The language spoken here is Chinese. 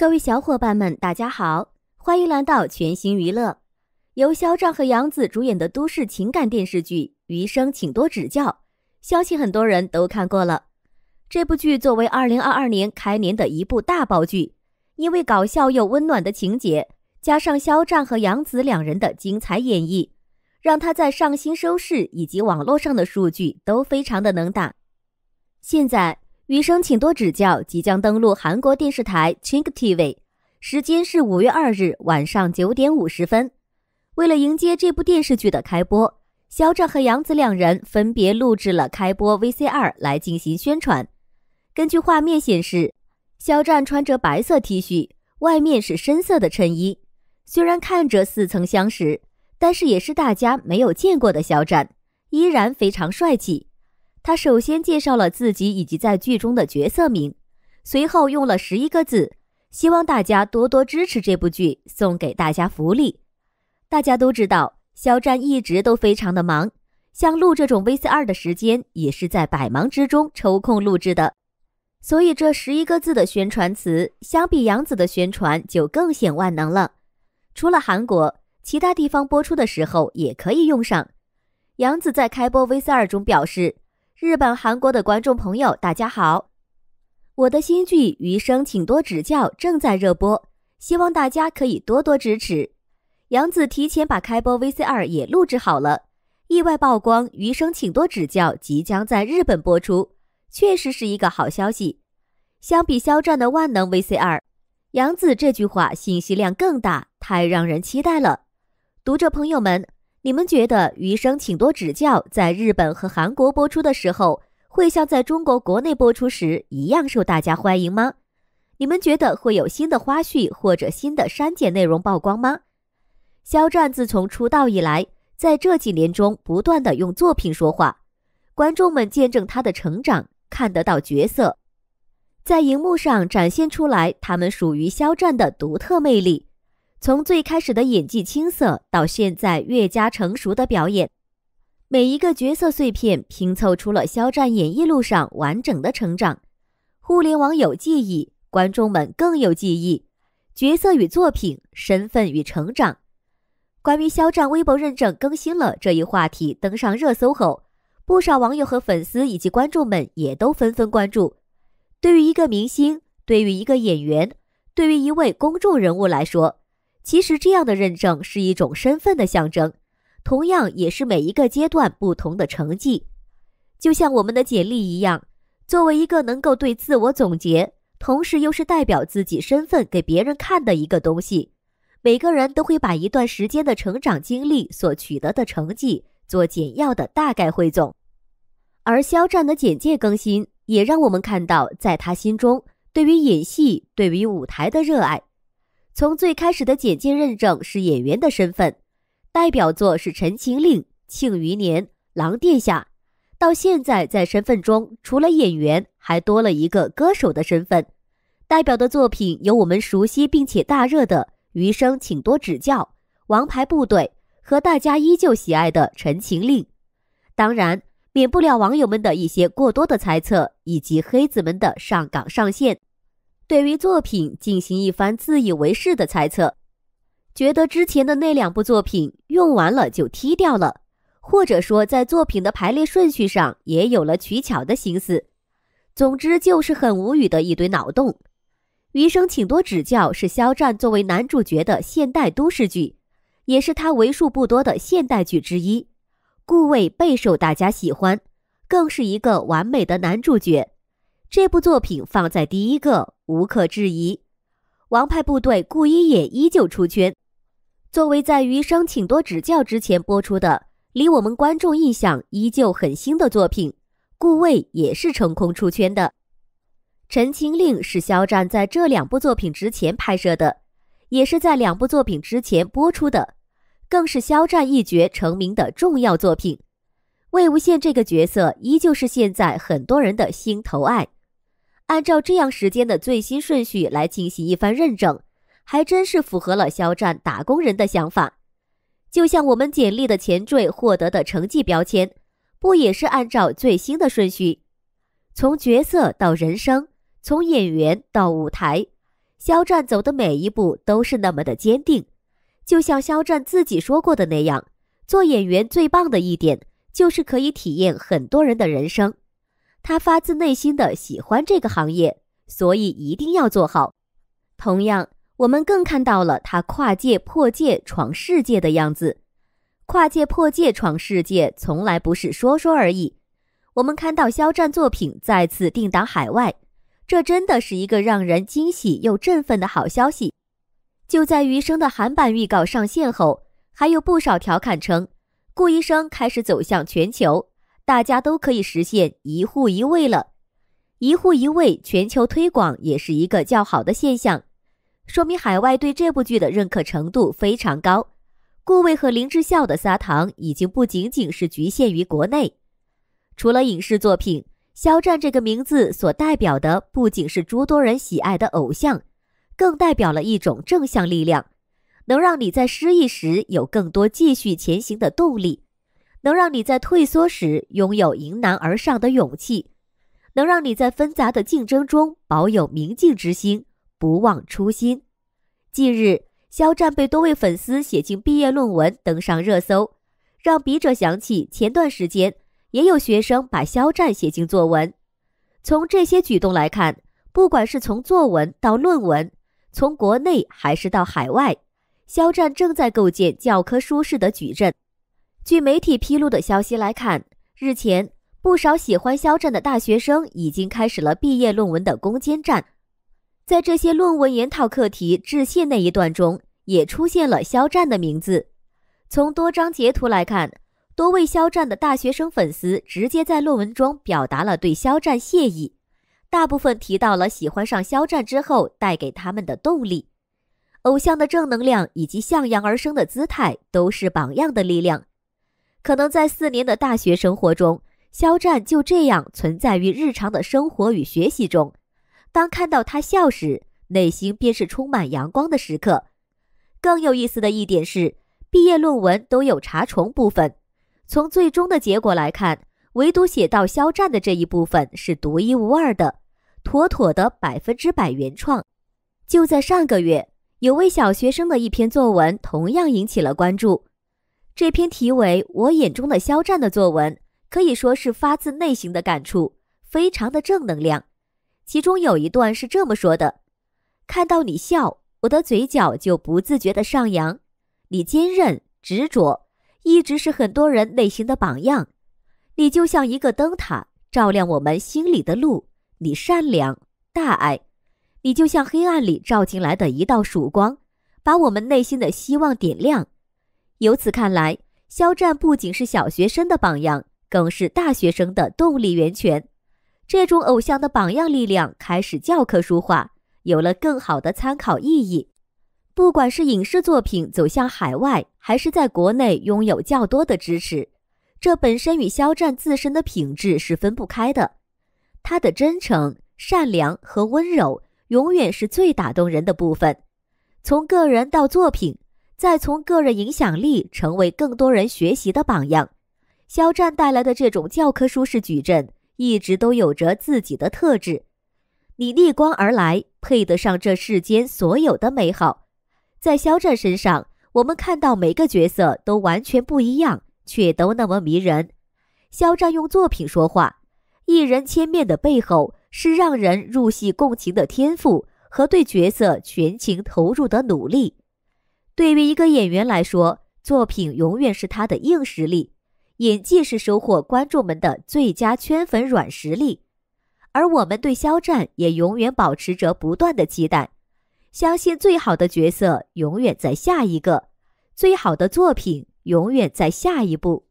各位小伙伴们，大家好，欢迎来到全新娱乐。由肖战和杨紫主演的都市情感电视剧《余生，请多指教》，相信很多人都看过了。这部剧作为2022年开年的一部大爆剧，因为搞笑又温暖的情节，加上肖战和杨紫两人的精彩演绎，让他在上新收视以及网络上的数据都非常的能打。现在。余生，请多指教。即将登陆韩国电视台 ChingTV，时间是五月二日晚上九点五十分。为了迎接这部电视剧的开播，肖战和杨紫两人分别录制了开播 VCR 来进行宣传。根据画面显示，肖战穿着白色 T 恤，外面是深色的衬衣。虽然看着似曾相识，但是也是大家没有见过的肖战，依然非常帅气。他首先介绍了自己以及在剧中的角色名，随后用了十一个字，希望大家多多支持这部剧，送给大家福利。大家都知道，肖战一直都非常的忙，像录这种 VCR 的时间也是在百忙之中抽空录制的，所以这十一个字的宣传词相比杨紫的宣传就更显万能了。除了韩国，其他地方播出的时候也可以用上。杨紫在开播 VCR 中表示。日本、韩国的观众朋友，大家好！我的新剧《余生，请多指教》正在热播，希望大家可以多多支持。杨子提前把开播 VCR 也录制好了，意外曝光《余生，请多指教》即将在日本播出，确实是一个好消息。相比肖战的万能 VCR，杨子这句话信息量更大，太让人期待了。读者朋友们。你们觉得《余生，请多指教》在日本和韩国播出的时候，会像在中国国内播出时一样受大家欢迎吗？你们觉得会有新的花絮或者新的删减内容曝光吗？肖战自从出道以来，在这几年中不断的用作品说话，观众们见证他的成长，看得到角色在荧幕上展现出来，他们属于肖战的独特魅力。从最开始的演技青涩，到现在越加成熟的表演，每一个角色碎片拼凑出了肖战演艺路上完整的成长。互联网有记忆，观众们更有记忆。角色与作品，身份与成长。关于肖战微博认证更新了这一话题登上热搜后，不少网友和粉丝以及观众们也都纷纷关注。对于一个明星，对于一个演员，对于一位公众人物来说，其实，这样的认证是一种身份的象征，同样也是每一个阶段不同的成绩。就像我们的简历一样，作为一个能够对自我总结，同时又是代表自己身份给别人看的一个东西，每个人都会把一段时间的成长经历所取得的成绩做简要的大概汇总。而肖战的简介更新，也让我们看到，在他心中对于演戏、对于舞台的热爱。从最开始的简介认证是演员的身份，代表作是《陈情令》《庆余年》《狼殿下》，到现在在身份中除了演员，还多了一个歌手的身份，代表的作品有我们熟悉并且大热的《余生请多指教》《王牌部队》和大家依旧喜爱的《陈情令》，当然免不了网友们的一些过多的猜测以及黑子们的上岗上线。对于作品进行一番自以为是的猜测，觉得之前的那两部作品用完了就踢掉了，或者说在作品的排列顺序上也有了取巧的心思。总之就是很无语的一堆脑洞。余生请多指教是肖战作为男主角的现代都市剧，也是他为数不多的现代剧之一，故为备受大家喜欢，更是一个完美的男主角。这部作品放在第一个，无可置疑。王牌部队顾一也依旧出圈。作为在《余生，请多指教》之前播出的，离我们观众印象依旧很新的作品，顾魏也是成功出圈的。《陈情令》是肖战在这两部作品之前拍摄的，也是在两部作品之前播出的，更是肖战一角成名的重要作品。魏无羡这个角色依旧是现在很多人的心头爱。按照这样时间的最新顺序来进行一番认证，还真是符合了肖战打工人的想法。就像我们简历的前缀获得的成绩标签，不也是按照最新的顺序？从角色到人生，从演员到舞台，肖战走的每一步都是那么的坚定。就像肖战自己说过的那样，做演员最棒的一点就是可以体验很多人的人生。他发自内心的喜欢这个行业，所以一定要做好。同样，我们更看到了他跨界破界闯世界的样子。跨界破界闯世界从来不是说说而已。我们看到肖战作品再次定档海外，这真的是一个让人惊喜又振奋的好消息。就在《余生》的韩版预告上线后，还有不少调侃称，顾医生开始走向全球。大家都可以实现一户一位了，一户一位全球推广也是一个较好的现象，说明海外对这部剧的认可程度非常高。顾魏和林志孝的撒糖已经不仅仅是局限于国内，除了影视作品，肖战这个名字所代表的不仅是诸多人喜爱的偶像，更代表了一种正向力量，能让你在失意时有更多继续前行的动力。能让你在退缩时拥有迎难而上的勇气，能让你在纷杂的竞争中保有明镜之心，不忘初心。近日，肖战被多位粉丝写进毕业论文，登上热搜，让笔者想起前段时间也有学生把肖战写进作文。从这些举动来看，不管是从作文到论文，从国内还是到海外，肖战正在构建教科书式的矩阵。据媒体披露的消息来看，日前不少喜欢肖战的大学生已经开始了毕业论文的攻坚战。在这些论文研讨课题致谢那一段中，也出现了肖战的名字。从多张截图来看，多位肖战的大学生粉丝直接在论文中表达了对肖战谢意，大部分提到了喜欢上肖战之后带给他们的动力，偶像的正能量以及向阳而生的姿态都是榜样的力量。可能在四年的大学生活中，肖战就这样存在于日常的生活与学习中。当看到他笑时，内心便是充满阳光的时刻。更有意思的一点是，毕业论文都有查重部分。从最终的结果来看，唯独写到肖战的这一部分是独一无二的，妥妥的百分之百原创。就在上个月，有位小学生的一篇作文同样引起了关注。这篇题为《我眼中的肖战》的作文可以说是发自内心的感触，非常的正能量。其中有一段是这么说的：“看到你笑，我的嘴角就不自觉的上扬。你坚韧执着，一直是很多人内心的榜样。你就像一个灯塔，照亮我们心里的路。你善良大爱，你就像黑暗里照进来的一道曙光，把我们内心的希望点亮。”由此看来，肖战不仅是小学生的榜样，更是大学生的动力源泉。这种偶像的榜样力量开始教科书化，有了更好的参考意义。不管是影视作品走向海外，还是在国内拥有较多的支持，这本身与肖战自身的品质是分不开的。他的真诚、善良和温柔，永远是最打动人的部分。从个人到作品。再从个人影响力成为更多人学习的榜样，肖战带来的这种教科书式矩阵一直都有着自己的特质。你逆光而来，配得上这世间所有的美好。在肖战身上，我们看到每个角色都完全不一样，却都那么迷人。肖战用作品说话，一人千面的背后是让人入戏共情的天赋和对角色全情投入的努力。对于一个演员来说，作品永远是他的硬实力，演技是收获观众们的最佳圈粉软实力。而我们对肖战也永远保持着不断的期待，相信最好的角色永远在下一个，最好的作品永远在下一步。